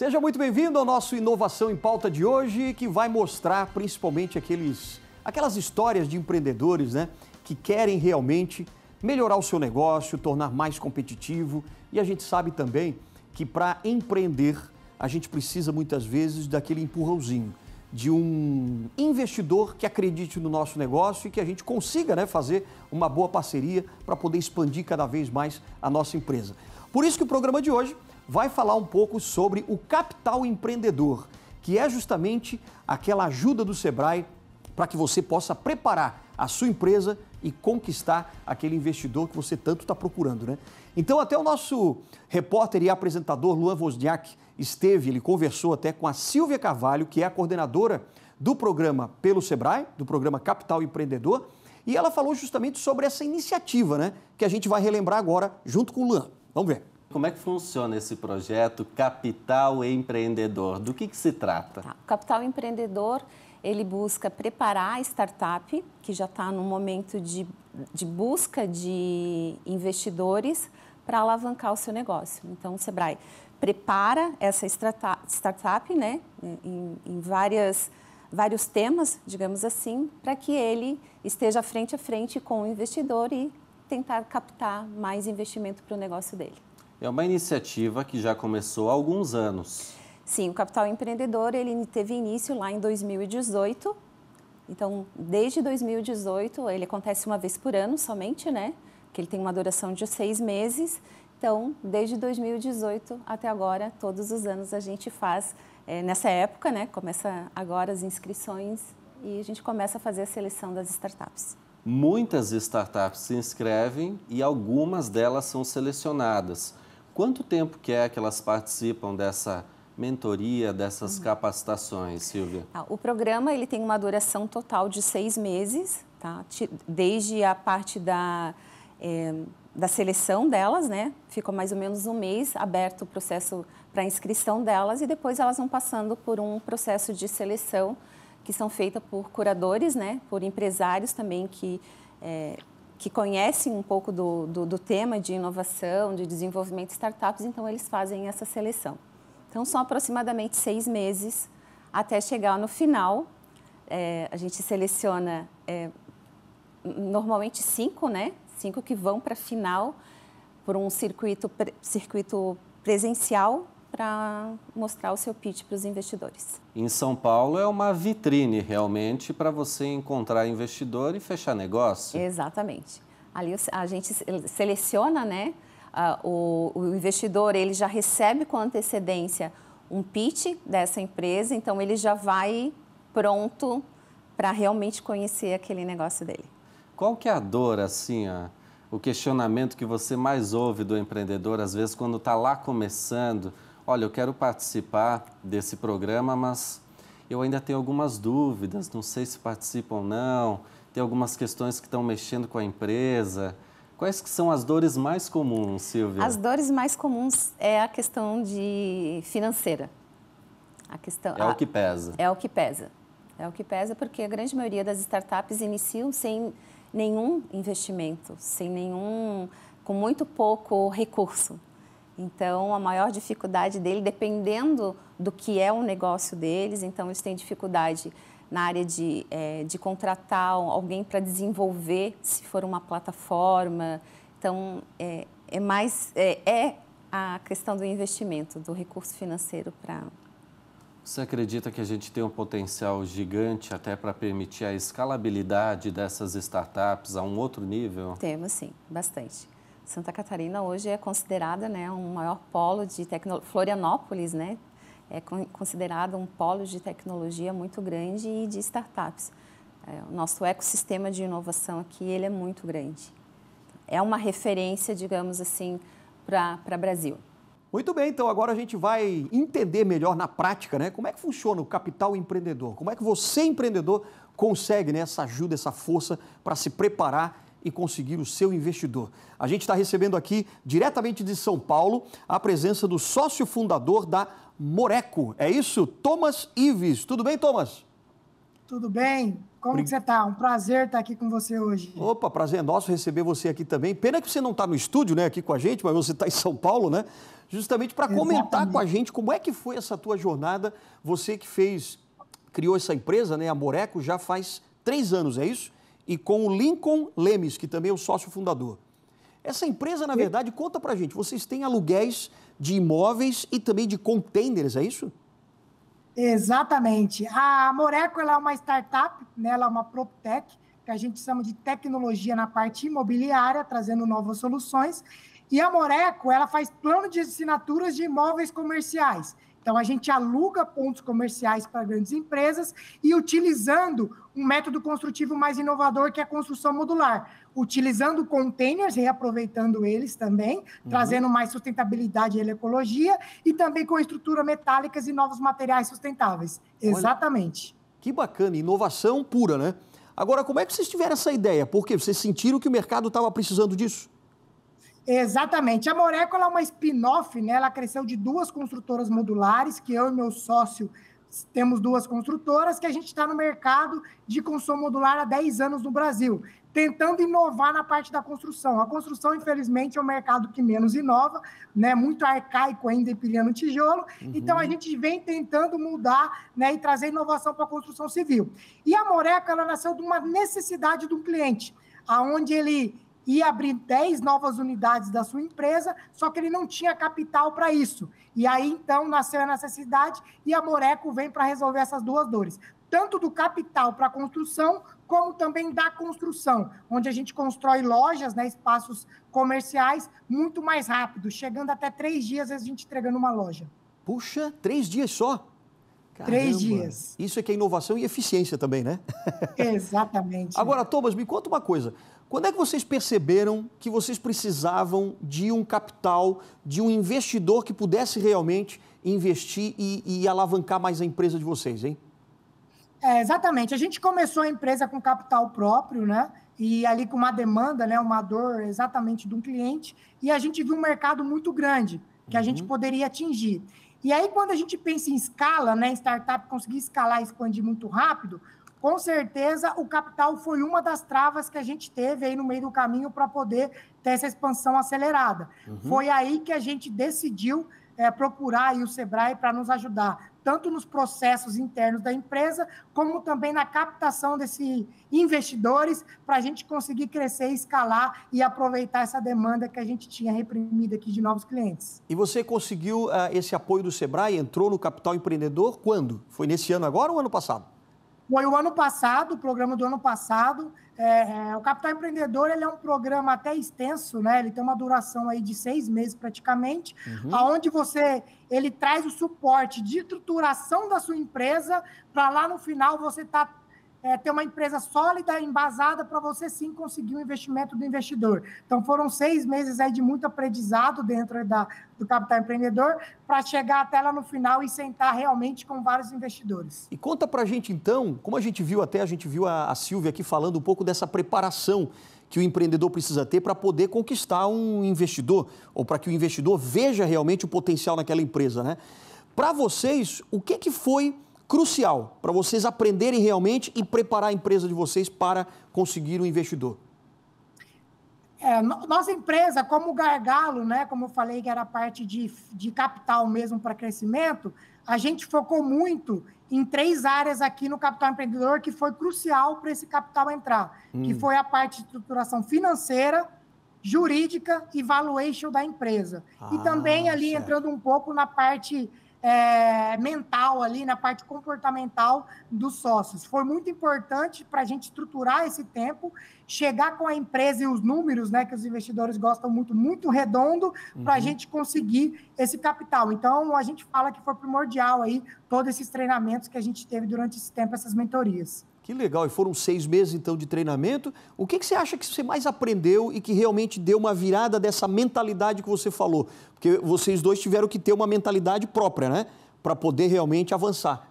Seja muito bem-vindo ao nosso Inovação em Pauta de hoje, que vai mostrar principalmente aqueles, aquelas histórias de empreendedores né, que querem realmente melhorar o seu negócio, tornar mais competitivo. E a gente sabe também que para empreender, a gente precisa muitas vezes daquele empurrãozinho, de um investidor que acredite no nosso negócio e que a gente consiga né, fazer uma boa parceria para poder expandir cada vez mais a nossa empresa. Por isso que o programa de hoje vai falar um pouco sobre o capital empreendedor, que é justamente aquela ajuda do Sebrae para que você possa preparar a sua empresa e conquistar aquele investidor que você tanto está procurando, né? Então até o nosso repórter e apresentador Luan Wozniak esteve, ele conversou até com a Silvia Carvalho, que é a coordenadora do programa pelo Sebrae, do programa Capital Empreendedor, e ela falou justamente sobre essa iniciativa, né? Que a gente vai relembrar agora junto com o Luan. Vamos ver. Como é que funciona esse projeto Capital Empreendedor? Do que, que se trata? Tá. O Capital Empreendedor ele busca preparar a startup, que já está no momento de, de busca de investidores, para alavancar o seu negócio. Então, o Sebrae prepara essa startup né, em, em várias, vários temas, digamos assim, para que ele esteja frente a frente com o investidor e tentar captar mais investimento para o negócio dele. É uma iniciativa que já começou há alguns anos. Sim, o Capital Empreendedor ele teve início lá em 2018. Então, desde 2018, ele acontece uma vez por ano somente, né? Que ele tem uma duração de seis meses. Então, desde 2018 até agora, todos os anos a gente faz é, nessa época, né? Começa agora as inscrições e a gente começa a fazer a seleção das startups. Muitas startups se inscrevem e algumas delas são selecionadas. Quanto tempo que é que elas participam dessa mentoria, dessas uhum. capacitações, Silvia? Ah, o programa ele tem uma duração total de seis meses, tá? desde a parte da, é, da seleção delas, né? Ficou mais ou menos um mês aberto o processo para inscrição delas e depois elas vão passando por um processo de seleção que são feitas por curadores, né? Por empresários também que é, que conhecem um pouco do, do, do tema de inovação, de desenvolvimento de startups, então eles fazem essa seleção. Então, são aproximadamente seis meses até chegar no final. É, a gente seleciona é, normalmente cinco, né? Cinco que vão para a final por um circuito, circuito presencial para mostrar o seu pitch para os investidores. Em São Paulo é uma vitrine realmente para você encontrar investidor e fechar negócio. Exatamente. Ali a gente seleciona, né? o, o investidor ele já recebe com antecedência um pitch dessa empresa, então ele já vai pronto para realmente conhecer aquele negócio dele. Qual que é a dor, assim, ó, o questionamento que você mais ouve do empreendedor, às vezes, quando está lá começando? olha, eu quero participar desse programa, mas eu ainda tenho algumas dúvidas, não sei se participo ou não, tem algumas questões que estão mexendo com a empresa. Quais que são as dores mais comuns, Silvia? As dores mais comuns é a questão de financeira. A questão, é a, o que pesa. É o que pesa. É o que pesa porque a grande maioria das startups iniciam sem nenhum investimento, sem nenhum, com muito pouco recurso. Então, a maior dificuldade dele, dependendo do que é o negócio deles, então eles têm dificuldade na área de, é, de contratar alguém para desenvolver, se for uma plataforma. Então, é, é mais é, é a questão do investimento, do recurso financeiro para. Você acredita que a gente tem um potencial gigante até para permitir a escalabilidade dessas startups a um outro nível? Temos sim, bastante. Santa Catarina hoje é considerada né, um maior polo de tecnologia. Florianópolis né, é considerado um polo de tecnologia muito grande e de startups. É, o nosso ecossistema de inovação aqui ele é muito grande. É uma referência, digamos assim, para o Brasil. Muito bem, então agora a gente vai entender melhor na prática, né? Como é que funciona o capital empreendedor? Como é que você, empreendedor, consegue né, essa ajuda, essa força para se preparar e conseguir o seu investidor. A gente está recebendo aqui, diretamente de São Paulo, a presença do sócio fundador da Moreco. É isso? Thomas Ives. Tudo bem, Thomas? Tudo bem? Como que você está? Um prazer estar aqui com você hoje. Opa, prazer é nosso receber você aqui também. Pena que você não está no estúdio, né, aqui com a gente, mas você está em São Paulo, né? Justamente para comentar com a gente como é que foi essa tua jornada, você que fez, criou essa empresa, né, a Moreco, já faz três anos, é isso? e com o Lincoln Lemes, que também é o sócio fundador. Essa empresa, na verdade, conta para a gente, vocês têm aluguéis de imóveis e também de containers, é isso? Exatamente. A Moreco é uma startup, né? ela é uma PropTech, que a gente chama de tecnologia na parte imobiliária, trazendo novas soluções. E a Moreco ela faz plano de assinaturas de imóveis comerciais. Então, a gente aluga pontos comerciais para grandes empresas e utilizando um método construtivo mais inovador, que é a construção modular, utilizando containers, reaproveitando eles também, uhum. trazendo mais sustentabilidade e ecologia, e também com estrutura metálicas e novos materiais sustentáveis. Olha, Exatamente. Que bacana, inovação pura, né? Agora, como é que vocês tiveram essa ideia? Porque vocês sentiram que o mercado estava precisando disso? Exatamente. A Morécola é uma spin-off, né? Ela cresceu de duas construtoras modulares, que eu e meu sócio temos duas construtoras que a gente está no mercado de consumo modular há 10 anos no Brasil, tentando inovar na parte da construção. A construção, infelizmente, é o um mercado que menos inova, né? muito arcaico ainda, empilhando tijolo. Uhum. Então, a gente vem tentando mudar né? e trazer inovação para a construção civil. E a Moreca, ela nasceu de uma necessidade do cliente, aonde ele ia abrir 10 novas unidades da sua empresa, só que ele não tinha capital para isso. E aí então nasceu a necessidade e a Moreco vem para resolver essas duas dores, tanto do capital para a construção, como também da construção, onde a gente constrói lojas, né, espaços comerciais muito mais rápido, chegando até três dias a gente entregando uma loja. Puxa, três dias só? Caramba. Três dias. Isso é que é inovação e eficiência também, né? Exatamente. Agora, Thomas, me conta uma coisa. Quando é que vocês perceberam que vocês precisavam de um capital, de um investidor que pudesse realmente investir e, e alavancar mais a empresa de vocês, hein? É, exatamente. A gente começou a empresa com capital próprio, né? E ali com uma demanda, né? Uma dor exatamente de um cliente. E a gente viu um mercado muito grande que a uhum. gente poderia atingir. E aí, quando a gente pensa em escala, né? Startup conseguir escalar e expandir muito rápido, com certeza o capital foi uma das travas que a gente teve aí no meio do caminho para poder ter essa expansão acelerada. Uhum. Foi aí que a gente decidiu é, procurar o Sebrae para nos ajudar, tanto nos processos internos da empresa, como também na captação desses investidores, para a gente conseguir crescer, escalar e aproveitar essa demanda que a gente tinha reprimida aqui de novos clientes. E você conseguiu uh, esse apoio do Sebrae, entrou no Capital Empreendedor quando? Foi nesse ano agora ou ano passado? Foi o ano passado, o programa do ano passado. É, é, o Capital Empreendedor ele é um programa até extenso, né? Ele tem uma duração aí de seis meses praticamente, uhum. aonde você ele traz o suporte de estruturação da sua empresa para lá no final você tá é, ter uma empresa sólida, embasada, para você sim conseguir o investimento do investidor. Então, foram seis meses aí de muito aprendizado dentro da, do Capital Empreendedor, para chegar até lá no final e sentar realmente com vários investidores. E conta para a gente, então, como a gente viu até, a gente viu a, a Silvia aqui falando um pouco dessa preparação que o empreendedor precisa ter para poder conquistar um investidor, ou para que o investidor veja realmente o potencial naquela empresa, né? Para vocês, o que, que foi crucial para vocês aprenderem realmente e preparar a empresa de vocês para conseguir o um investidor? É, nossa empresa, como gargalo, né, como eu falei que era parte de, de capital mesmo para crescimento, a gente focou muito em três áreas aqui no capital empreendedor que foi crucial para esse capital entrar, hum. que foi a parte de estruturação financeira, jurídica e valuation da empresa. Ah, e também ah, ali certo. entrando um pouco na parte é, mental ali, na parte comportamental dos sócios. Foi muito importante para a gente estruturar esse tempo, chegar com a empresa e os números, né, que os investidores gostam muito, muito redondo, uhum. para a gente conseguir esse capital. Então, a gente fala que foi primordial aí todos esses treinamentos que a gente teve durante esse tempo, essas mentorias. Que legal, e foram seis meses então de treinamento. O que, que, você acha que você mais aprendeu e que realmente deu uma virada dessa mentalidade que você falou? Porque vocês dois tiveram que ter uma mentalidade própria, né? Para poder realmente avançar.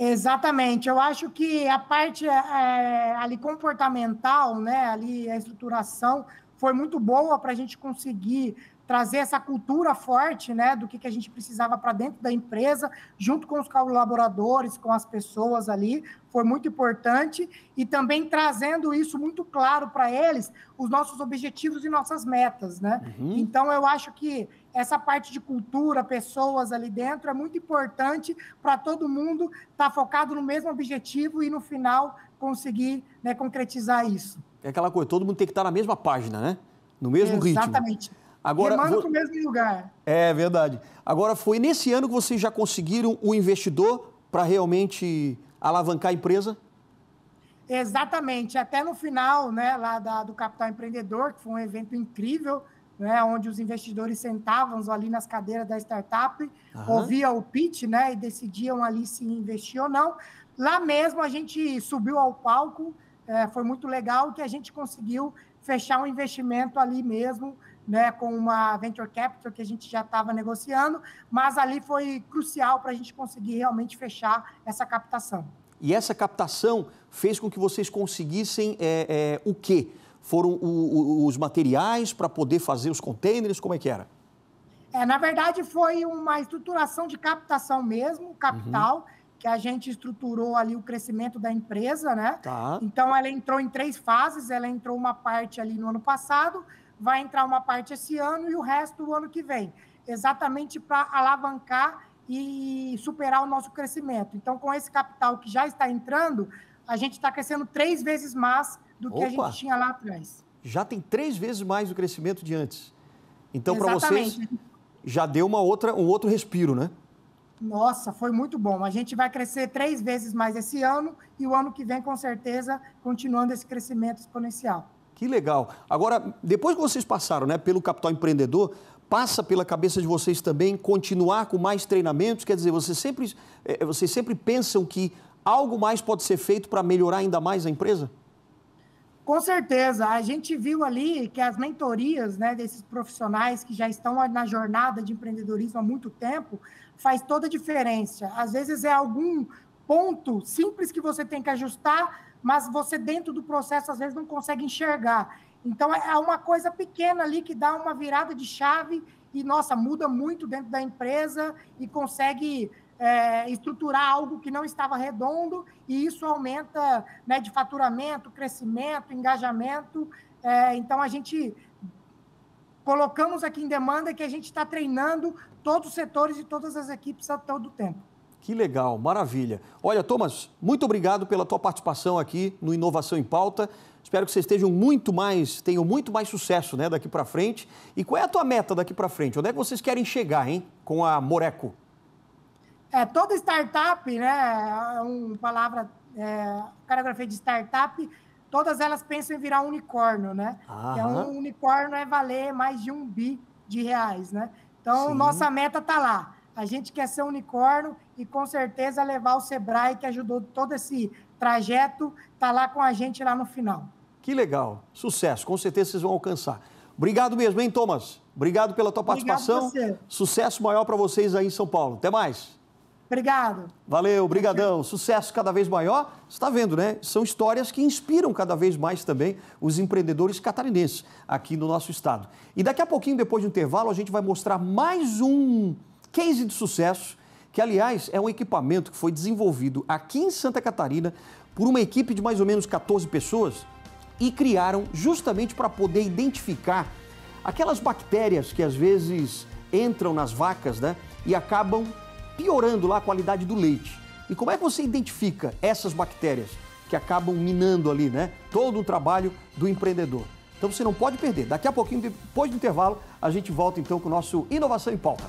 Exatamente, eu acho que a parte é, ali comportamental, né, ali a estruturação foi muito boa para a gente conseguir trazer essa cultura forte, né, do que, que a gente precisava para dentro da empresa, junto com os colaboradores, com as pessoas ali, foi muito importante e também trazendo isso muito claro para eles, os nossos objetivos e nossas metas, né? Uhum. Então eu acho que essa parte de cultura, pessoas ali dentro é muito importante para todo mundo estar tá focado no mesmo objetivo e no final conseguir né, concretizar isso. É aquela coisa, todo mundo tem que estar tá na mesma página, né? No mesmo Exatamente. ritmo. Exatamente. Agora, Remando para o mesmo lugar. É verdade. Agora, foi nesse ano que vocês já conseguiram o investidor para realmente alavancar a empresa? Exatamente. Até no final né, lá da, do Capital Empreendedor, que foi um evento incrível, né, onde os investidores sentavam ali nas cadeiras da startup, Aham. ouviam o pitch né, e decidiam ali se investir ou não. Lá mesmo a gente subiu ao palco, é, foi muito legal que a gente conseguiu fechar um investimento ali mesmo né, com uma venture capital que a gente já estava negociando, mas ali foi crucial para a gente conseguir realmente fechar essa captação. E essa captação fez com que vocês conseguissem é, é, o quê? Foram o, o, os materiais para poder fazer os contêineres? Como é que era? É, na verdade, foi uma estruturação de captação mesmo, capital. Uhum que a gente estruturou ali o crescimento da empresa, né? Tá. Então ela entrou em três fases, ela entrou uma parte ali no ano passado, vai entrar uma parte esse ano e o resto o ano que vem, exatamente para alavancar e superar o nosso crescimento. Então, com esse capital que já está entrando, a gente está crescendo três vezes mais do Opa, que a gente tinha lá atrás. Já tem três vezes mais o crescimento de antes. Então, para vocês, já deu uma outra, um outro respiro, né? Nossa, foi muito bom. A gente vai crescer três vezes mais esse ano e o ano que vem, com certeza, continuando esse crescimento exponencial. Que legal. Agora, depois que vocês passaram né, pelo Capital Empreendedor, passa pela cabeça de vocês também continuar com mais treinamentos? Quer dizer, vocês sempre, eh, eh, vocês sempre pensam que algo mais pode ser feito para melhorar ainda mais a empresa? Com certeza. A gente viu ali que as mentorias né, desses profissionais que já estão na jornada de empreendedorismo há muito tempo faz toda a diferença. Às vezes é algum ponto simples que você tem que ajustar mas você dentro do processo às vezes não consegue enxergar. Então é, é uma coisa pequena ali que dá uma virada de chave e nossa muda muito dentro da empresa e consegue é, estruturar algo que não estava redondo e isso aumenta né, de faturamento, crescimento, engajamento. É, então a gente colocamos aqui em demanda que a gente está treinando todos os setores e todas as equipes a todo tempo. Que legal, maravilha. Olha, Thomas, muito obrigado pela tua participação aqui no Inovação em Pauta. Espero que vocês estejam muito mais, tenham muito mais sucesso, né, daqui para frente. E qual é a tua meta daqui para frente? Onde é que vocês querem chegar, hein, com a Moreco? É, toda startup, né, é uma palavra, é, carografia de startup, todas elas pensam em virar um unicórnio, né? É Aham. um unicórnio é valer mais de um bi de reais, né? Então, Sim. nossa meta está lá a gente quer ser unicórnio e com certeza levar o Sebrae, que ajudou todo esse trajeto, tá lá com a gente lá no final. Que legal. Sucesso. Com certeza vocês vão alcançar. Obrigado mesmo, hein, Thomas? Obrigado pela tua participação. Obrigado você. Sucesso maior para vocês aí em São Paulo. Até mais. Obrigado. Valeu, brigadão. Sucesso cada vez maior. Você está vendo, né? São histórias que inspiram cada vez mais também os empreendedores catarinenses aqui no nosso estado. E daqui a pouquinho, depois do intervalo, a gente vai mostrar mais um case de sucesso, que aliás é um equipamento que foi desenvolvido aqui em Santa Catarina por uma equipe de mais ou menos 14 pessoas e criaram justamente para poder identificar aquelas bactérias que às vezes entram nas vacas né, e acabam piorando lá a qualidade do leite. E como é que você identifica essas bactérias que acabam minando ali, né? Todo o trabalho do empreendedor. Então você não pode perder. Daqui a pouquinho, depois do intervalo, a gente volta então com o nosso Inovação em Pauta.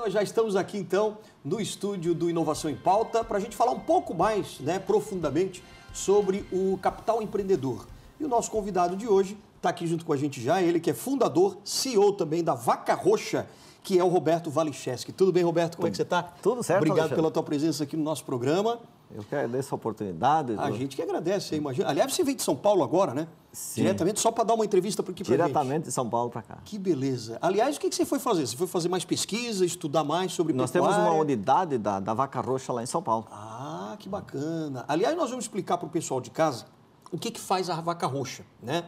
Nós já estamos aqui então no estúdio do Inovação em Pauta para a gente falar um pouco mais, né, profundamente, sobre o capital empreendedor. E o nosso convidado de hoje está aqui junto com a gente já, ele que é fundador, CEO também da Vaca Roxa, que é o Roberto Valicheski. Tudo bem, Roberto? Como é que você está? Tudo certo, Obrigado Alexandre. pela tua presença aqui no nosso programa. Eu quero dessa oportunidade. A gente que agradece, imagina. Aliás, você veio de São Paulo agora, né? Sim. Diretamente, só para dar uma entrevista para aqui Diretamente de São Paulo para cá. Que beleza. Aliás, o que, que você foi fazer? Você foi fazer mais pesquisa, estudar mais sobre Nós pecuária? temos uma unidade da, da Vaca Roxa lá em São Paulo. Ah, que bacana. Aliás, nós vamos explicar para o pessoal de casa o que, que faz a Vaca Roxa, né?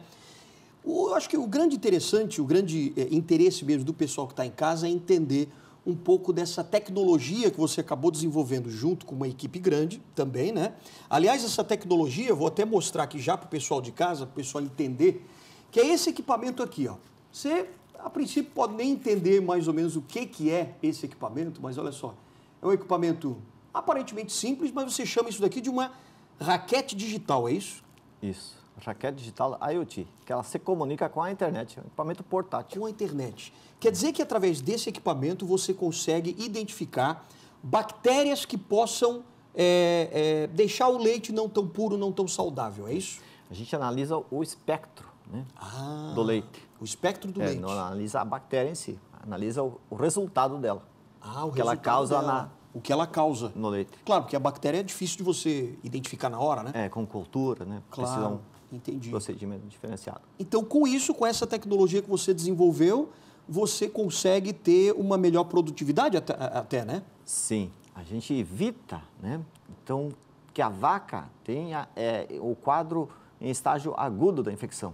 O, eu acho que o grande interessante, o grande é, interesse mesmo do pessoal que está em casa é entender um pouco dessa tecnologia que você acabou desenvolvendo junto com uma equipe grande também, né? Aliás, essa tecnologia, vou até mostrar aqui já para o pessoal de casa, para o pessoal entender, que é esse equipamento aqui, ó. Você, a princípio, pode nem entender mais ou menos o que, que é esse equipamento, mas olha só, é um equipamento aparentemente simples, mas você chama isso daqui de uma raquete digital, é isso? Isso raquete digital IoT, que ela se comunica com a internet, um equipamento portátil. Com a internet. Quer dizer que através desse equipamento você consegue identificar bactérias que possam é, é, deixar o leite não tão puro, não tão saudável, é isso? A gente analisa o espectro né, ah, do leite. O espectro do é, leite. Não analisa a bactéria em si, analisa o, o resultado dela. Ah, o, o que ela causa dela. na o que ela causa. No leite. Claro, porque a bactéria é difícil de você identificar na hora, né? É, com cultura, né? Claro. Precisam Entendi. Procedimento diferenciado. Então, com isso, com essa tecnologia que você desenvolveu, você consegue ter uma melhor produtividade até, até né? Sim. A gente evita, né? Então, que a vaca tenha é, o quadro em estágio agudo da infecção.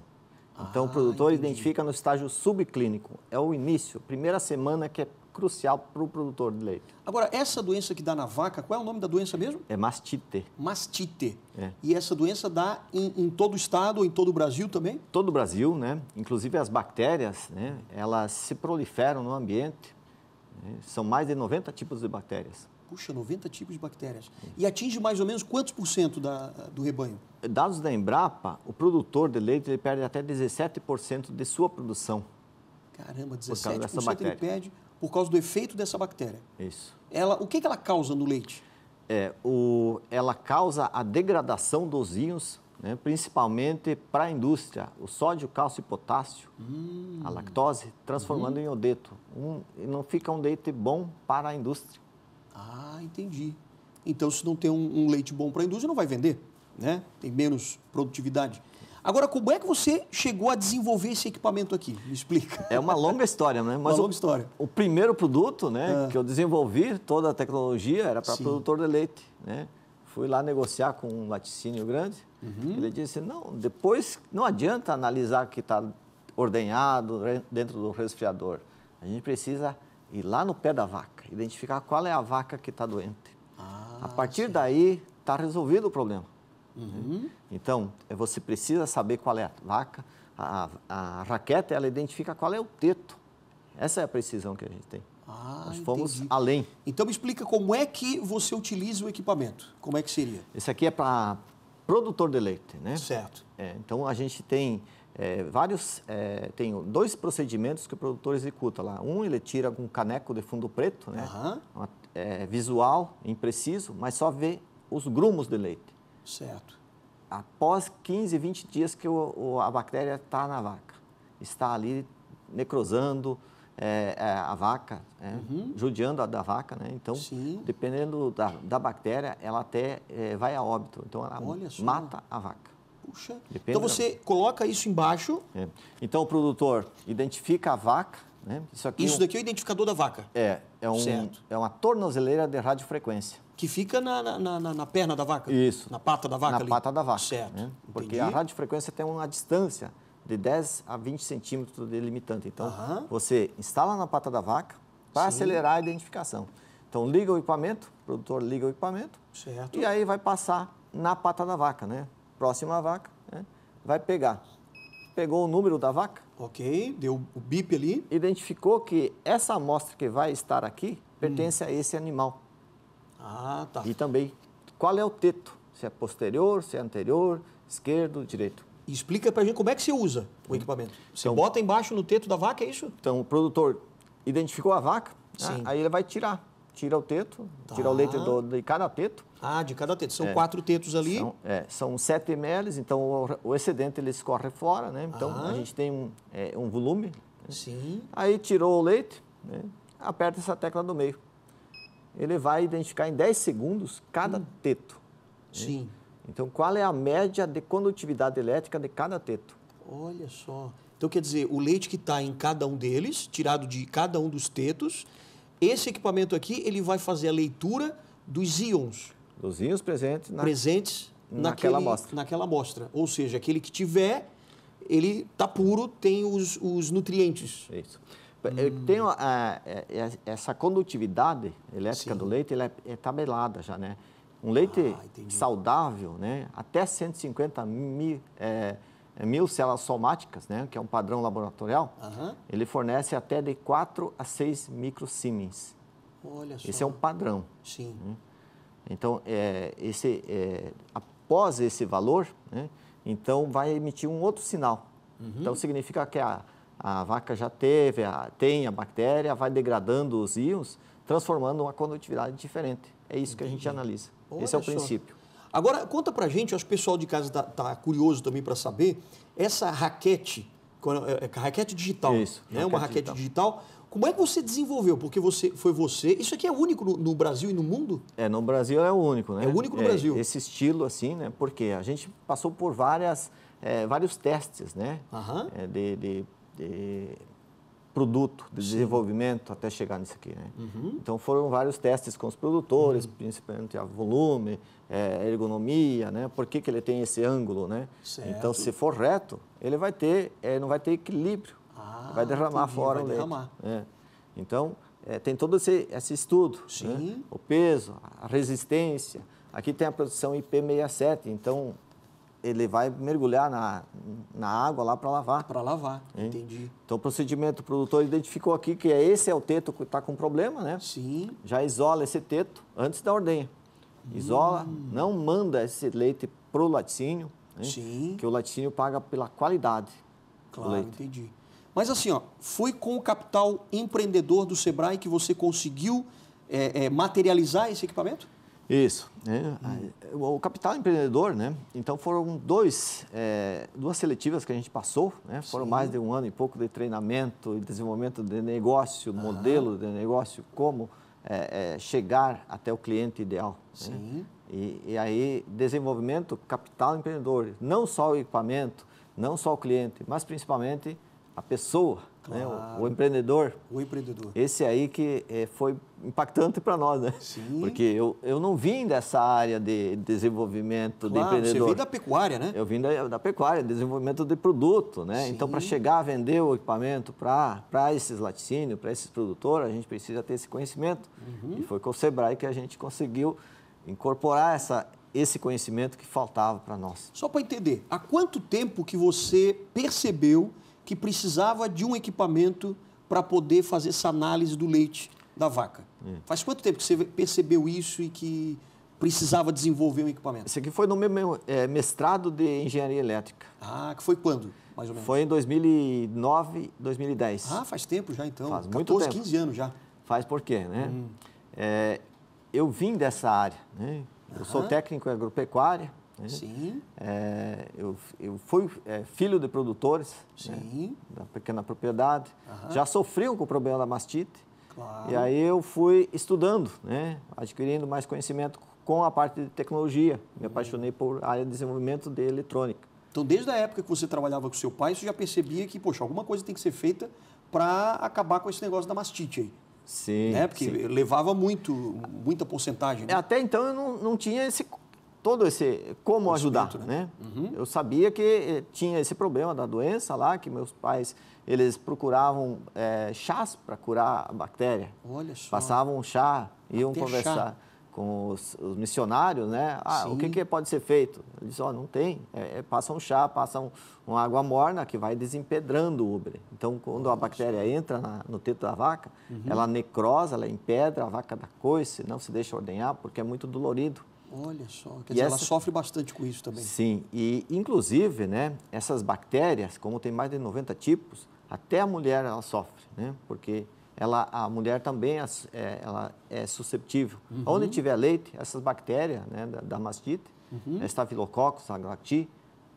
Então, ah, o produtor entendi. identifica no estágio subclínico, é o início, primeira semana que é crucial para o produtor de leite. Agora, essa doença que dá na vaca, qual é o nome da doença mesmo? É mastite. Mastite. É. E essa doença dá em, em todo o estado, em todo o Brasil também? Todo o Brasil, né? Inclusive as bactérias, né? Elas se proliferam no ambiente. Né? São mais de 90 tipos de bactérias. Puxa, 90 tipos de bactérias. E atinge mais ou menos quantos por cento da, do rebanho? Dados da Embrapa, o produtor de leite ele perde até 17% de sua produção. Caramba, 17% por causa dessa bactéria. ele perde por causa do efeito dessa bactéria. Isso. Ela, o que, que ela causa no leite? É, o, ela causa a degradação dos íons, né, principalmente para a indústria. O sódio, cálcio e potássio, hum. a lactose, transformando hum. em iodeto. Um, não fica um leite bom para a indústria. Ah, entendi. Então, se não tem um, um leite bom para a indústria, não vai vender, né? Tem menos produtividade. Agora, como é que você chegou a desenvolver esse equipamento aqui? Me explica. É uma longa história, né? Mas uma longa o, história. O primeiro produto né, é. que eu desenvolvi, toda a tecnologia, era para produtor de leite. Né? Fui lá negociar com um laticínio grande. Uhum. Ele disse, não, depois não adianta analisar que está ordenhado dentro do resfriador. A gente precisa ir lá no pé da vaca, identificar qual é a vaca que está doente. Ah, a partir sim. daí, está resolvido o problema. Uhum. Então, é, você precisa saber qual é a vaca. A, a, a, raqueta, ela identifica qual é o teto. Essa é a precisão que a gente tem. Ah, Nós fomos entendi. além. Então, me explica como é que você utiliza o equipamento. Como é que seria? Esse aqui é para produtor de leite, né? Certo. É, então, a gente tem... É, vários é, tem dois procedimentos que o produtor executa lá. Um ele tira com um caneco de fundo preto, né? Uhum. É, visual, impreciso, mas só vê os grumos de leite. Certo. Após 15, 20 dias que o, o, a bactéria está na vaca, está ali necrosando é, é, a vaca, é, uhum. judiando a da vaca, né? Então, Sim. dependendo da, da, bactéria, ela até é, vai a óbito. Então, ela mata a vaca. Puxa. Depende então, você da... coloca isso embaixo. É. Então, o produtor identifica a vaca. Né? Isso, aqui é isso daqui é o identificador da vaca. É, é, um, é uma tornozeleira de radiofrequência que fica na, na, na, na, perna da vaca? Isso. Na pata da vaca? Na ali. pata da vaca. Certo. Né? Porque Entendi. a radiofrequência tem uma distância de 10 a 20 centímetros de limitante. Então, uh -huh. você instala na pata da vaca para acelerar a identificação. Então, liga o equipamento, o produtor liga o equipamento. Certo. E aí vai passar na pata da vaca, né? Próxima à vaca, né? vai pegar. Pegou o número da vaca. Ok, deu o bip ali. Identificou que essa amostra que vai estar aqui pertence hum. a esse animal. Ah, tá. E também qual é o teto, se é posterior, se é anterior, esquerdo, direito. E explica a gente como é que se usa o hum. equipamento. Você então, bota embaixo no teto da vaca, é isso? Então, o produtor identificou a vaca, né? Sim. aí ele vai tirar. Tira o teto, tá. tira o leite do, de cada teto. Ah, de cada teto. São é. quatro tetos ali. São, é, são 7 ml, então o, o, excedente ele escorre fora, né? Então ah. a gente tem um, é, um volume. Né? Sim. Aí tirou o leite, né? aperta essa tecla do meio ele vai identificar em 10 segundos cada hum. teto. Né? Sim. Né? Então, qual é a média de condutividade elétrica de cada teto? Olha só. Então, quer dizer, o leite que está em cada um deles, tirado de cada um dos tetos, esse equipamento aqui, ele vai fazer a leitura dos íons. Dos íons presentes, na... presentes naquele, naquela, amostra. naquela amostra. Ou seja, aquele que tiver, ele está puro, tem os, os nutrientes. Isso. Hum. Tem ah, é, é, essa condutividade elétrica Sim. do leite, ela é, é tabelada já, né? Um leite ah, saudável, né? Até 150 mil, é, mil células somáticas, né? Que é um padrão laboratorial. Ele fornece até de 4 a 6 microsiemens. Olha só. Esse é um padrão. Sim. Né? Então, é, esse, é, após esse valor, né? então vai emitir um outro sinal. Uhum. Então, significa que a a vaca já teve, a, tem a bactéria, vai degradando os íons, transformando uma condutividade diferente. É isso que a gente analisa. Olha Esse é o só. princípio. Agora, conta pra gente, acho que o pessoal de casa está tá curioso também para saber, essa raquete, é, é, raquete digital, isso, né? Raquete uma raquete digital. digital. Como é que você desenvolveu? Porque você foi você. Isso aqui é único no, no Brasil e no mundo? É, no Brasil é o único, né? É o único no é, Brasil. Esse estilo, assim, né? Porque a gente passou por várias, é, vários testes, né? Uhum. É, de, de de produto, de Sim. desenvolvimento até chegar nisso aqui. Né? Uhum. Então foram vários testes com os produtores, uhum. principalmente a volume, é, ergonomia, né? por que, que ele tem esse ângulo. Né? Então se for reto, ele vai ter, é, não vai ter equilíbrio, ah, vai derramar entendi, fora vai leite. Derramar. Né? Então, é. Então tem todo esse, esse estudo, né? o peso, a resistência. Aqui tem a produção IP67, então ele vai mergulhar na, na água lá para lavar. Para lavar, hein? entendi. Então, o procedimento, o produtor identificou aqui que é esse é o teto que está com problema, né? Sim. Já isola esse teto antes da ordenha. Isola, hum. não manda esse leite para o laticínio. Hein? Né? Sim. Que o laticínio paga pela qualidade. Claro, entendi. Mas assim, ó, foi com o capital empreendedor do Sebrae que você conseguiu é, é, materializar esse equipamento? Isso. Né? O capital é empreendedor, né? Então foram dois, é, duas seletivas que a gente passou, né? Foram Sim. mais de um ano e pouco de treinamento e desenvolvimento de negócio, modelo de negócio, como é, é, chegar até o cliente ideal. Né? Sim. Né? E, e, aí, desenvolvimento, capital empreendedor, não só o equipamento, não só o cliente, mas principalmente a pessoa, Claro. Né? O, o, empreendedor. O empreendedor. Esse aí que é, foi impactante para nós, né? Sim. Porque eu, eu não vim dessa área de desenvolvimento claro, de empreendedor. Você veio da pecuária, né? Eu vim da, da pecuária, desenvolvimento de produto, né? Então, Sim. Então, para chegar a vender o equipamento para esses laticínios, para esses produtores, a gente precisa ter esse conhecimento. Uhum. E foi com o Sebrae que a gente conseguiu incorporar essa, esse conhecimento que faltava para nós. Só para entender, há quanto tempo que você percebeu que precisava de um equipamento para poder fazer essa análise do leite da vaca. Hum. Faz quanto tempo que você percebeu isso e que precisava desenvolver um equipamento? Esse aqui foi no meu é, mestrado de engenharia elétrica. Ah, que foi quando? Mais ou menos? Foi em 2009, 2010. Ah, faz tempo já então. Faz 14, muito tempo. 15 anos já. Faz por quê, né? Hum. É, eu vim dessa área, né? Eu sou técnico em agropecuária né? Sim. É, eu, eu fui é, filho de produtores. Né? Sim. Né? Da pequena propriedade. Já sofriam com o problema da mastite. Claro. E aí eu fui estudando, né? Adquirindo mais conhecimento com a parte de tecnologia. Me uhum. apaixonei por área de desenvolvimento de eletrônica. Então, desde a época que você trabalhava com seu pai, você já percebia que, poxa, alguma coisa tem que ser feita para acabar com esse negócio da mastite aí. Sim. Né? Porque sim. levava muito, muita porcentagem. Né? Até então eu não, não tinha esse todo esse como ajudar, espírito, né? né? Uhum. Eu sabia que eh, tinha esse problema da doença lá, que meus pais eles procuravam é, chás para curar a bactéria. Olha só. Passavam um chá, iam Até conversar chá. com os, os, missionários, né? Ah, Sim. o que, que pode ser feito? Eles disseram, ó, oh, não tem. É, é, passa um chá, passa um, uma água morna que vai desempedrando o ubre. Então, quando Olha a bactéria só. entra na, no teto da vaca, uhum. ela necrosa, ela empedra a vaca da coice, não se deixa ordenhar porque é muito dolorido. Olha só, quer e dizer, essa... ela sofre bastante com isso também. Sim, e inclusive, né, essas bactérias, como tem mais de 90 tipos, até a mulher ela sofre, né, porque ela, a mulher também é, ela é susceptível. Uhum. Onde tiver leite, essas bactérias né, da, da mastite, uhum. estafilococcus, a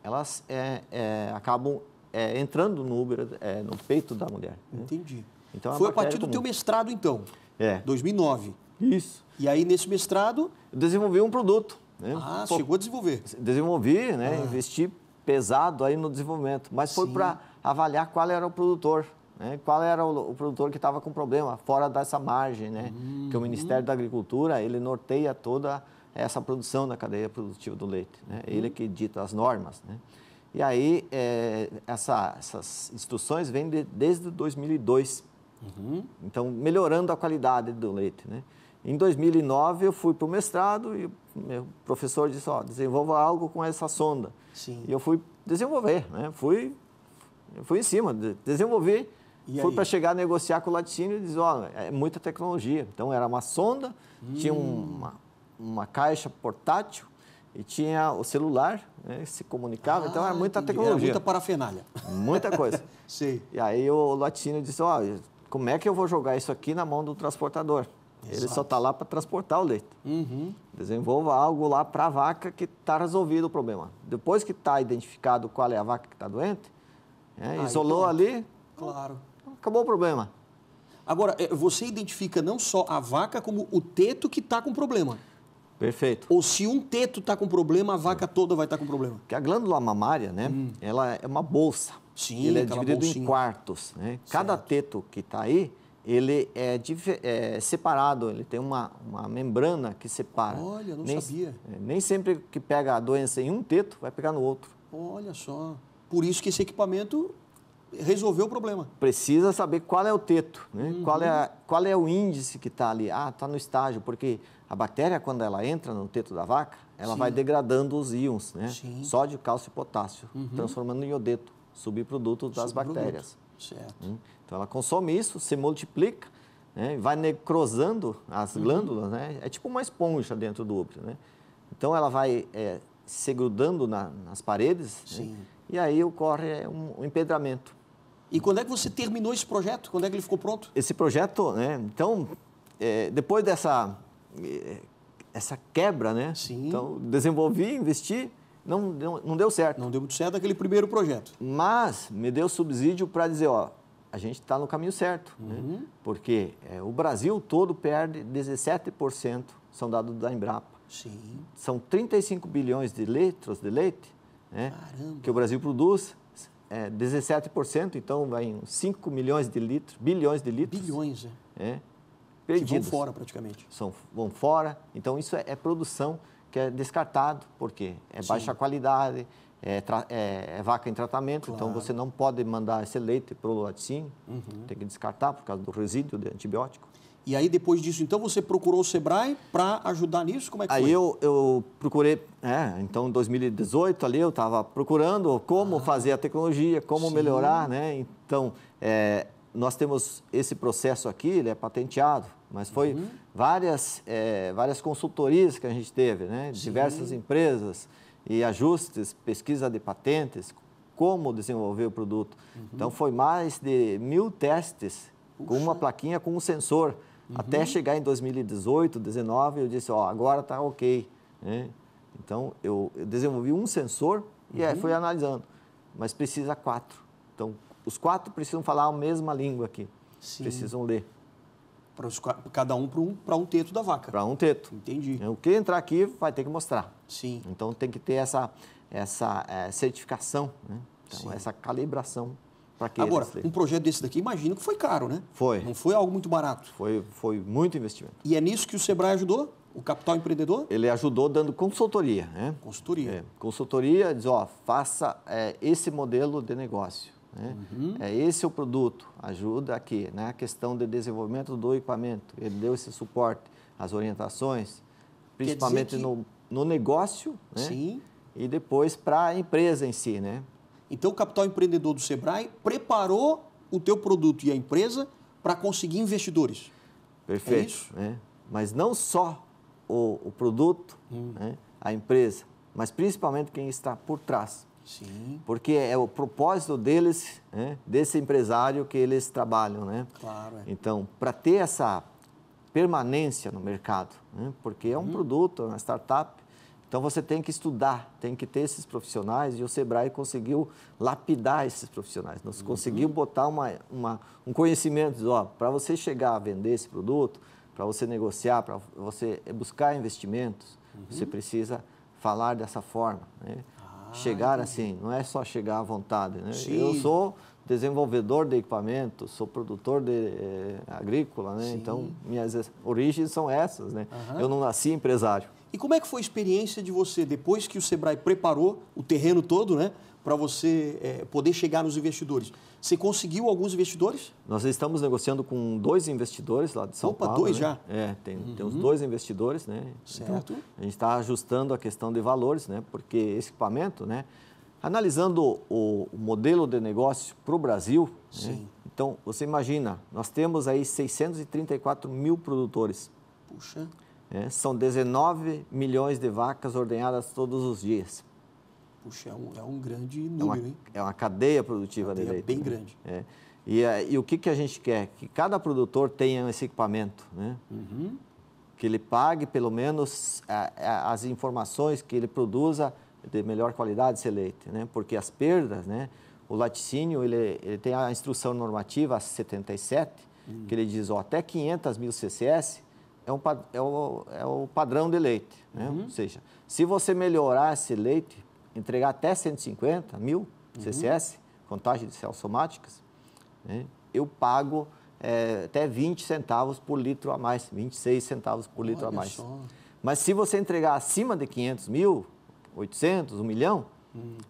elas é, é, acabam é, entrando no, úbero, é, no peito da mulher. Né. Entendi. Né? Então, é Foi a partir do comum. teu mestrado, então? É. 2009. Isso. E aí, nesse mestrado. Eu desenvolvi um produto. Né? Ah, Pô, chegou a desenvolver. Desenvolvi, né? Ah. Investi pesado aí no desenvolvimento. Mas foi para avaliar qual era o produtor. Né? Qual era o, o produtor que estava com problema, fora dessa margem, né? Que o hum. Ministério da Agricultura, ele norteia toda essa produção da cadeia produtiva do leite. Né? Hum. Ele é que dita as normas, né? E aí, é, essa, essas instruções vêm de, desde 2002. Uhum. Então, melhorando a qualidade do leite, né? Em 2009 eu fui para o mestrado e meu professor disse, ó, desenvolva algo com essa sonda. Sim. E eu fui desenvolver, né? Fui, fui em cima, desenvolvi. E fui para chegar a negociar com o laticínio e dizer, ó, é muita tecnologia. Então era uma sonda, hum. tinha uma, uma caixa portátil e tinha o celular, né, se comunicava, ah, então era ah, muita entendi. tecnologia. Era muita parafernália. Muita coisa. Sim. E aí o latino disse, ó, como é que eu vou jogar isso aqui na mão do transportador? Ele só está lá para transportar o leite. Uhum. Desenvolva algo lá para a vaca que está resolvido o problema. Depois que está identificado qual é a vaca que está doente, é, ah, isolou então, ali, claro. acabou o problema. Agora, é, você identifica não só a vaca, como o teto que está com problema. Perfeito. Ou se um teto está com problema, a vaca toda vai estar tá com problema. Porque a glândula mamária, né, hum. ela é uma bolsa. Sim, Ele é dividido bolsinha. em quartos. Né? Cada teto que está aí ele é, é, separado, ele tem uma, uma membrana que separa. Olha, não nem, sabia. É, nem sempre que pega a doença em um teto, vai pegar no outro. Olha só. Por isso que esse equipamento resolveu o problema. Precisa saber qual é o teto, né? uhum. qual, é, qual é o índice que está ali. Ah, está no estágio, porque a bactéria, quando ela entra no teto da vaca, ela Sim. vai degradando os íons, né? Sim. Sódio, cálcio e potássio, uhum. transformando em iodeto, subproduto das subproduto. bactérias. Certo. Hum? Então ela consome isso, se multiplica, né? vai necrosando as uhum. glândulas, né? É tipo uma esponja dentro do útero, né? Então ela vai é, se grudando na, nas paredes né? e aí ocorre é, um, um empedramento. E quando é que você terminou esse projeto? Quando é que ele ficou pronto? Esse projeto, né? Então, é, depois dessa é, essa quebra, né? Sim. Então desenvolvi, investi não, não, não deu certo. Não deu muito certo aquele primeiro projeto. Mas me deu subsídio para dizer, ó, a gente está no caminho certo. Né? Uhum. Né? Porque é, o Brasil todo perde 17%, são dados da Embrapa. Sim. São 35 bilhões de litros de leite né, que o Brasil produz. É, 17%, então vai em 5 milhões de litros, bilhões de litros. Bilhões, é. é perdidos. Que vão fora praticamente. São, vão fora. Então isso é, é produção que é descartado, porque é Sim. baixa qualidade, é, é, é, vaca em tratamento, então claro. então você não pode mandar esse leite para o laticínio, uhum. tem que descartar por causa do resíduo de antibiótico. E aí, depois disso, então, você procurou o Sebrae para ajudar nisso? Como é que aí foi? Eu, eu procurei, é, então, em 2018 ali, eu estava procurando como ah. fazer a tecnologia, como Sim. melhorar, né? Então, é, nós temos esse processo aqui, ele é patenteado, mas foi uhum. várias, é, várias consultorias que a gente teve, né? diversas empresas e ajustes, pesquisa de patentes, como desenvolver o produto. Uhum. Então, foi mais de mil testes Puxa. com uma plaquinha com um sensor. Uhum. Até chegar em 2018, 2019, eu disse, ó, agora está ok. Né? Então, eu, eu, desenvolvi um sensor e aí uhum. fui analisando, mas precisa quatro. Então, os quatro precisam falar a mesma língua aqui. Sim. Precisam ler. Para os, cada um para um, para um teto da vaca. Para um teto. Entendi. É, o que entrar aqui vai ter que mostrar. Sim. Então tem que ter essa, essa é, certificação, né? então, essa calibração para que Agora, um projeto desse daqui, imagino que foi caro, né? Foi. Não foi algo muito barato. Foi, foi muito investimento. E é nisso que o Sebrae ajudou? O capital empreendedor? Ele ajudou dando consultoria, né? Consultoria. É, consultoria diz, ó, faça é, esse modelo de negócio. Né? Uhum. É, esse é o produto, ajuda aqui, né? a questão de desenvolvimento do equipamento, ele deu esse suporte, as orientações, principalmente que... no, no negócio né? Sim. e depois para a empresa em si. Né? Então, o capital empreendedor do Sebrae preparou o teu produto e a empresa para conseguir investidores. Perfeito. É né? Mas não só o, o produto, hum. né? a empresa, mas principalmente quem está por trás. Sim. Porque é o propósito deles, né, desse empresário que eles trabalham, né? Claro. É. Então, para ter essa permanência no mercado, né, porque é um uhum. produto, é uma startup, então você tem que estudar, tem que ter esses profissionais e o Sebrae conseguiu lapidar esses profissionais, nós uhum. conseguiu botar uma, uma, um conhecimento, ó, para você chegar a vender esse produto, para você negociar, para você buscar investimentos, uhum. você precisa falar dessa forma. Né? Ah, chegar assim, não é só chegar à vontade. Né? Eu sou desenvolvedor de equipamento, sou produtor de eh, agrícola, né? então minhas origens são essas. Né? Uhum. Eu não nasci empresário. E como é que foi a experiência de você, depois que o Sebrae preparou o terreno todo, né? para você é, poder chegar nos investidores. Você conseguiu alguns investidores? Nós estamos negociando com dois investidores lá de São Opa, Paulo. Opa, dois né? já? É, tem, uhum. tem uns dois investidores, né? Então, certo. Então, a gente está ajustando a questão de valores, né? Porque esse equipamento, né? Analisando o, o modelo de negócio para o Brasil, né? então você imagina, nós temos aí 634 mil produtores. Puxa. É, são 19 milhões de vacas ordenhadas todos os dias. Puxa, é um, é um grande é número, é uma, hein? É uma cadeia produtiva cadeia da bem né? grande. É. E, eh, e, o que, que a gente quer? Que cada produtor tenha esse equipamento, né? Uhum. Que ele pague pelo menos a, a, as informações que ele produza de melhor qualidade esse leite, né? Porque as perdas, né? O laticínio, ele, ele tem a instrução normativa 77, uhum. que ele diz, ó, até 500 mil CCS é, um, é, o, é o padrão de leite, né? Uhum. Ou seja, se você melhorar esse leite, entregar até 150 mil CCS, contagem de células somáticas, né, eu pago é, até 20 centavos por litro a mais, 26 centavos por litro Olha a mais. Só. Mas se você entregar acima de 500 mil, 800, 1 milhão,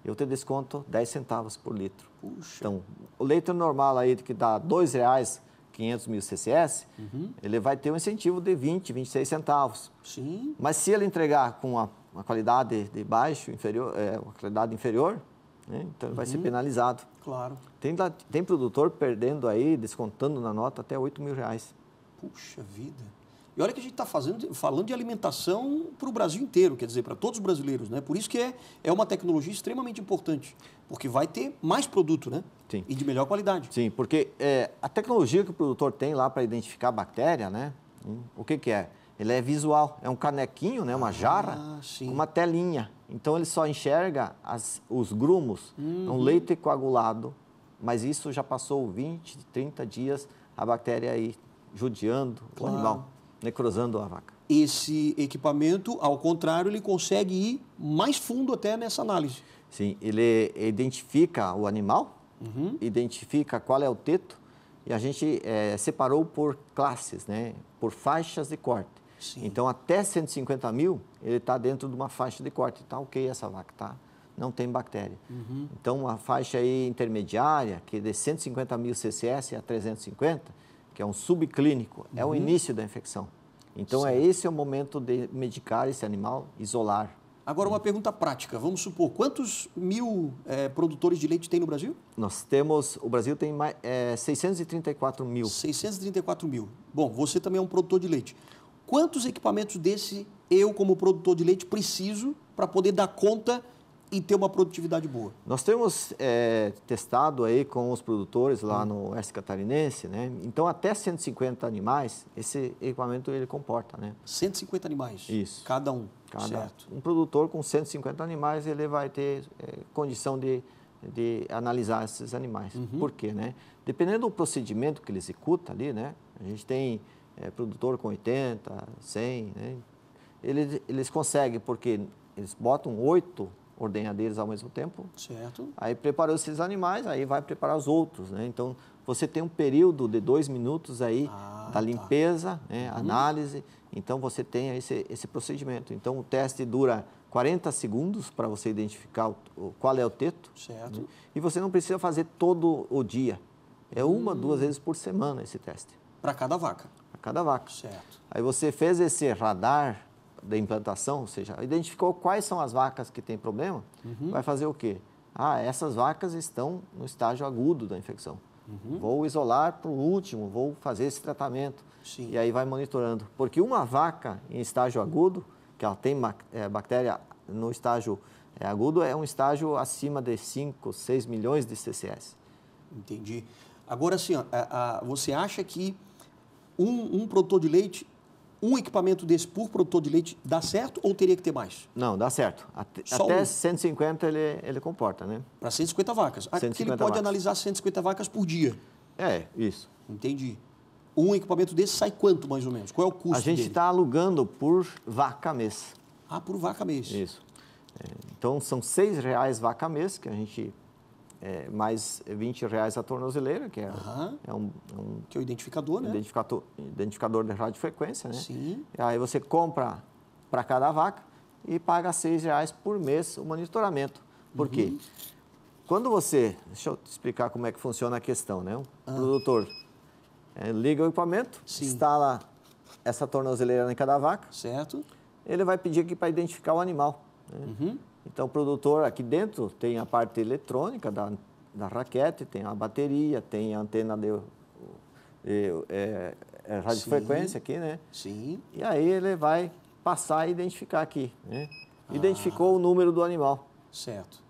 eu te desconto 10 centavos por litro. Puxa. Então, o leite normal aí que dá R$ reais 500 mil CCS, uhum. ele vai ter um incentivo de 20, 26 centavos. Sim. Mas se ele entregar com a uma qualidade de baixo, inferior, é, uma qualidade inferior, né? então vai ser uhum. penalizado. Claro. Tem, tem produtor perdendo aí, descontando na nota até 8 mil reais. Puxa vida. E olha que a gente está falando de alimentação para o Brasil inteiro, quer dizer, para todos os brasileiros, né? Por isso que é, é uma tecnologia extremamente importante, porque vai ter mais produto, né? Sim. E de melhor qualidade. Sim, porque é, a tecnologia que o produtor tem lá para identificar a bactéria, né? Hum, o que, que é? Ele é visual, é um canequinho, né, uma jarra, ah, uma telinha. Então ele só enxerga as, os grumos, é uhum. um leito coagulado, mas isso já passou 20, 30 dias a bactéria aí judiando claro. o animal, necrosando a vaca. Esse equipamento, ao contrário, ele consegue ir mais fundo até nessa análise. Sim, ele identifica o animal, uhum. identifica qual é o teto, e a gente é, separou por classes, né? por faixas de corte. Sim. Então, até 150 mil, ele está dentro de uma faixa de corte. Está ok essa vaca, tá? não tem bactéria. Uhum. Então, uma faixa aí intermediária, que é de 150 mil CCS a 350, que é um subclínico, uhum. é o uhum. início da infecção. Então, é certo. é esse é o momento de medicar esse animal, isolar. Agora, uma pergunta prática. Vamos supor, quantos mil é, produtores de leite tem no Brasil? Nós temos, o Brasil tem mais, é, eh, 634 mil. 634 mil. Bom, você também é um produtor de leite quantos equipamentos desse eu, como produtor de leite, preciso para poder dar conta e ter uma produtividade boa? Nós temos é, testado aí com os produtores lá hum. no Oeste Catarinense, né? Então, até 150 animais, esse equipamento ele comporta, né? 150 animais? Isso. Cada um, Cada, certo. Um produtor com 150 animais, ele vai ter é, condição de, de analisar esses animais. Uhum. Por quê, né? Dependendo do procedimento que ele executa ali, né? A gente tem é, produtor com 80, 100, né? Eles, eles conseguem, porque eles botam oito ordenhadeiros ao mesmo tempo. Certo. Aí preparou esses animais, aí vai preparar os outros, né? Então, você tem um período de dois minutos aí ah, da tá. limpeza, tá. né? Uhum. análise. Então, você tem esse, esse procedimento. Então, o teste dura 40 segundos para você identificar o, o, qual é o teto. Certo. Né? E você não precisa fazer todo o dia. É uma, hum. duas vezes por semana esse teste. Para cada vaca? cada vaca. Certo. Aí você fez esse radar da implantação, ou seja, identificou quais são as vacas que têm problema, uhum. vai fazer o quê? Ah, essas vacas estão no estágio agudo da infecção. Uhum. Vou isolar para o último, vou fazer esse tratamento. Sim. E aí vai monitorando. Porque uma vaca em estágio agudo, que ela tem eh, bactéria no estágio eh, agudo, é um estágio acima de 5, 6 milhões de CCS. Entendi. Agora, assim, ó, a, a, você acha que um, um produtor de leite um equipamento desse por produtor de leite dá certo ou teria que ter mais? Não, dá certo. Até, até um. 150 ele, ele comporta, né? Para 150 vacas. 150 ah, Aqui ele pode vacas. analisar 150 vacas por dia. É, isso. Entendi. Um equipamento desse sai quanto, mais ou menos? Qual é o custo A gente está alugando por vaca mês. Ah, por vaca mês. Isso. É, então, são R$ reais vaca mês que a gente é, mais 20 reais a tornozeleira, que é, uhum. é, um, é um, Que é o identificador, né? Identificador, identificador de radiofrequência, né? Sim. E aí você compra para cada vaca e paga 6 reais por mês o monitoramento. Por uhum. quê? Quando você... Deixa eu te explicar como é que funciona a questão, né? o ah. produtor é, liga o equipamento, Sim. instala essa tornozeleira em cada vaca. Certo. Ele vai pedir aqui para identificar o animal. Né? Uhum. Então, o produtor aqui dentro tem a parte eletrônica da, da raquete, tem a bateria, tem a antena de, de é, é, é radiofrequência aqui, né? Sim. E aí ele vai passar e identificar aqui, né? Ah. Identificou ah. o número do animal. Certo.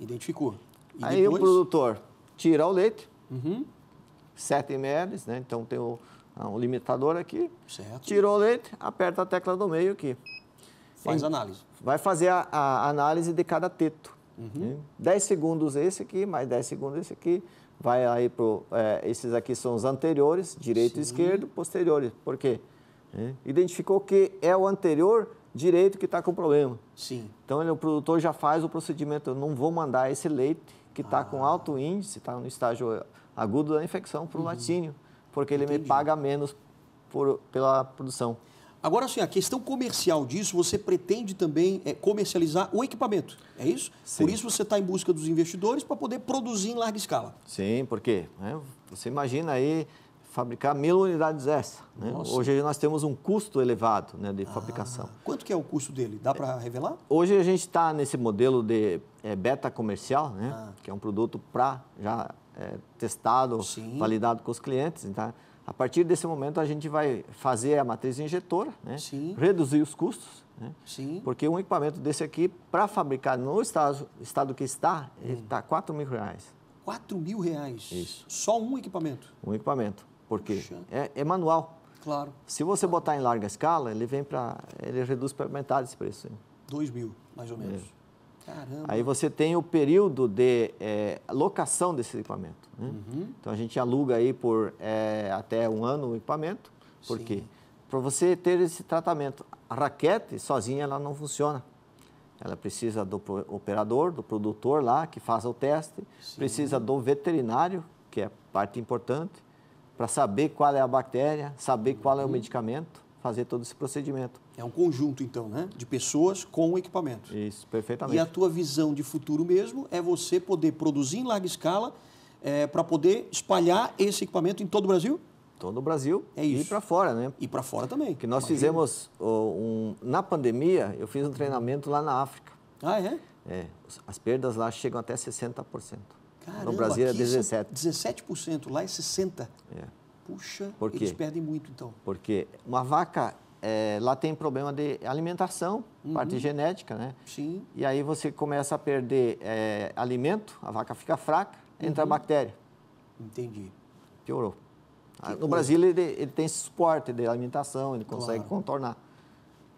Identificou. E aí depois? o produtor tira o leite, uhum. 7 ml, né? Então tem o, ah, um limitador aqui. Certo. Tirou o leite, aperta a tecla do meio aqui. Faz Sim. análise. Vai fazer a, a, análise de cada teto. Uhum. 10 né? segundos esse aqui, mais 10 segundos esse aqui. Vai aí para. É, esses aqui são os anteriores, direito Sim. e esquerdo, posteriores. Por quê? É. Identificou que é o anterior direito que está com problema. Sim. Então ele, o produtor já faz o procedimento. Eu não vou mandar esse leite que está ah. com alto índice, está no estágio agudo da infecção para o uhum. porque ele me paga menos por, pela produção. Agora, assim, a questão comercial disso, você pretende também é, comercializar o equipamento, é isso? Sim. Por isso você está em busca dos investidores para poder produzir em larga escala. Sim, porque né, você imagina aí fabricar mil unidades dessa. Né? Hoje nós temos um custo elevado né, de ah, fabricação. Quanto que é o custo dele? Dá para revelar? Hoje a gente está nesse modelo de é, beta comercial, né? Ah. que é um produto para já é, testado, Sim. validado com os clientes. Então, a partir desse momento, a gente vai fazer a matriz injetora, né? reduzir os custos, né? porque um equipamento desse aqui, para fabricar no estado, estado que está, hum. ele está 4 mil reais. R$ mil reais? Isso. Só um equipamento? Um equipamento, porque é, é, manual. Claro. Se você botar em larga escala, ele vem para, ele reduz para metade esse preço. R$ mil, mais ou menos. É. Caramba. Aí você tem o período de é, locação desse equipamento. Né? Uhum. Então a gente aluga aí por é, até um ano o equipamento. Por Sim. quê? Para você ter esse tratamento. A raquete sozinha ela não funciona. Ela precisa do operador, do produtor lá que faz o teste, Sim. precisa do veterinário, que é parte importante, para saber qual é a bactéria, saber uhum. qual é o uhum. medicamento fazer todo esse procedimento. É um conjunto, então, né? De pessoas com equipamento. Isso, perfeitamente. E a tua visão de futuro mesmo é você poder produzir em larga escala é, para poder espalhar esse equipamento em todo o Brasil? Todo o Brasil é isso. e para fora, né? E para fora também. Que nós Imagina. fizemos um, na pandemia, eu fiz um treinamento lá na África. Ah, é? É. As perdas lá chegam até 60%. Caramba, no Brasil é 17%. 17%, lá é 60%. É. Puxa, Por quê? eles perdem muito então. Porque uma vaca, é, lá tem problema de alimentação, uhum. parte genética, né? Sim. E aí você começa a perder é, alimento, a vaca fica fraca, entra a uhum. bactéria. Entendi. Piorou. Que no coisa. Brasil ele, ele, tem suporte de alimentação, ele consegue claro. contornar.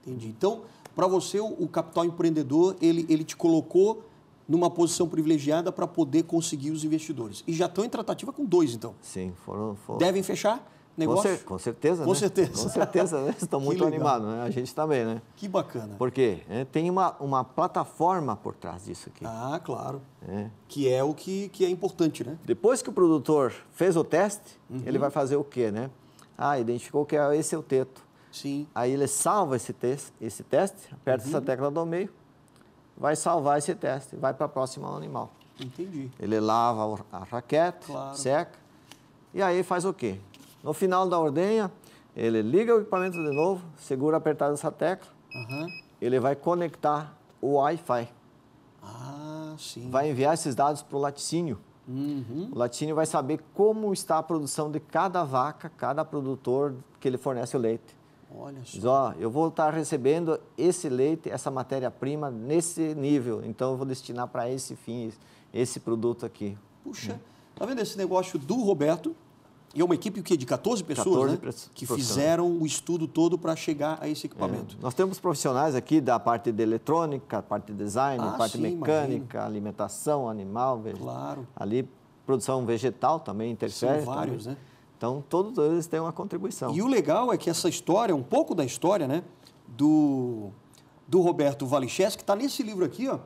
Entendi. Então, para você, o, o capital empreendedor, ele, ele te colocou numa posição privilegiada para poder conseguir os investidores. E já estão em tratativa com dois, então. Sim, foram. foram. Devem fechar negócio? Com, cer com certeza, com né? certeza. Com certeza, né? Estão muito animados, né? A gente também, né? Que bacana. Porque é, tem uma, uma plataforma por trás disso aqui. Ah, claro. É. Que é o que, que é importante, né? Depois que o produtor fez o teste, uhum. ele vai fazer o quê, né? Ah, identificou que é esse é o teto. Sim. Aí ele salva esse, te esse teste, aperta uhum. essa tecla do meio, vai salvar esse teste, vai para a próxima animal. Entendi. Ele lava a raquete, claro. seca, e aí faz o quê? No final da ordenha, ele liga o equipamento de novo, segura apertada essa tecla, uhum. ele vai conectar o Wi-Fi. Ah, sim. Vai enviar esses dados para o laticínio. Uhum. O laticínio vai saber como está a produção de cada vaca, cada produtor que ele fornece o leite. Olha só. Diz, ó, eu vou estar recebendo esse leite, essa matéria-prima nesse nível, então eu vou destinar para esse fim, esse produto aqui. Puxa, está hum. tá vendo esse negócio do Roberto? E é uma equipe de 14 pessoas, 14 né? Que fizeram o estudo todo para chegar a esse equipamento. É. Nós temos profissionais aqui da parte de eletrônica, parte de design, ah, parte sim, mecânica, imagino. alimentação, animal, Claro. Ali, produção vegetal também interfere. São vários, também. né? Então, todos eles têm uma contribuição. E o legal é que essa história, um pouco da história, né, do, do Roberto Valiches que está nesse livro aqui, ó,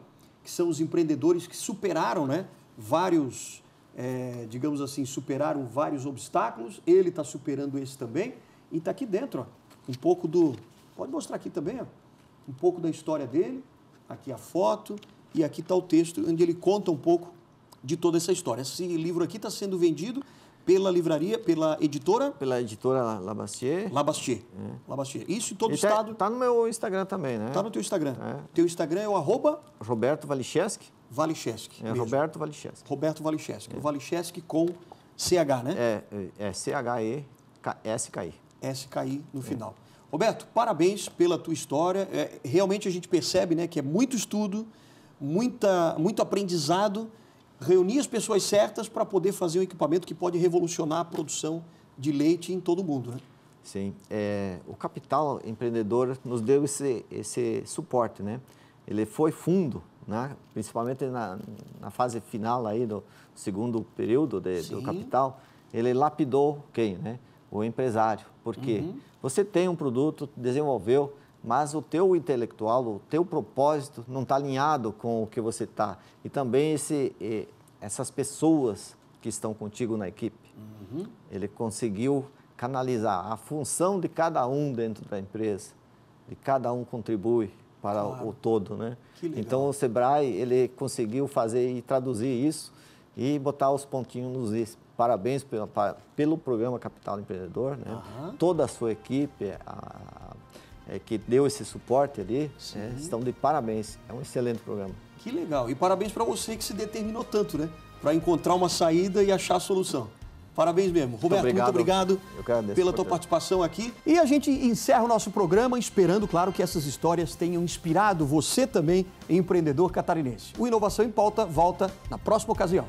que são os empreendedores que superaram, né, vários, é, digamos assim, superaram vários obstáculos. Ele está superando esse também e está aqui dentro, ó, um pouco do... Pode mostrar aqui também, ó, um pouco da história dele, aqui a foto e aqui está o texto onde ele conta um pouco de toda essa história. Esse livro aqui está sendo vendido pela livraria, pela editora? Pela editora Labastier. Labastier. É. Labastier. Isso em todo o tá- estado. Tá no meu Instagram também, né? Está no teu Instagram. É. Teu Instagram é o arroba... Roberto Valicheski. Valicheschi. É mesmo. Roberto Valicheski. Roberto Valicheski. É. Valicheski com CH, né? É, é, é C-H-E-S-K-I. S-K-I no é. final. Roberto, parabéns pela tua história. É, realmente a gente percebe né, que é muito estudo, muita, muito aprendizado reunir as pessoas certas para poder fazer um equipamento que pode revolucionar a produção de leite em todo o mundo. Né? Sim, é, o capital empreendedor nos deu esse, esse suporte, né? Ele foi fundo, né? principalmente na, na fase final aí do segundo período de, do capital, ele lapidou quem, né? O empresário, porque uhum. você tem um produto, desenvolveu, mas o teu intelectual, o teu propósito não está alinhado com o que você está. E também esse, essas pessoas que estão contigo na equipe. Uhum. Ele conseguiu canalizar a função de cada um dentro da empresa, de cada um contribui para claro. o todo, né? Então o Sebrae ele conseguiu fazer e traduzir isso e botar os pontinhos nos is. Parabéns pelo, pelo programa Capital Empreendedor, né? Uhum. Toda a sua equipe, a, é, que deu esse suporte ali, é, estão de parabéns. É um excelente programa. Que legal. E parabéns para você que se determinou tanto, né? Para encontrar uma saída e achar a solução. Parabéns mesmo. Roberto, muito obrigado, muito obrigado pela tua participação aqui. E a gente encerra o nosso programa esperando, claro, que essas histórias tenham inspirado você também, empreendedor catarinense. O Inovação em Pauta volta na próxima ocasião.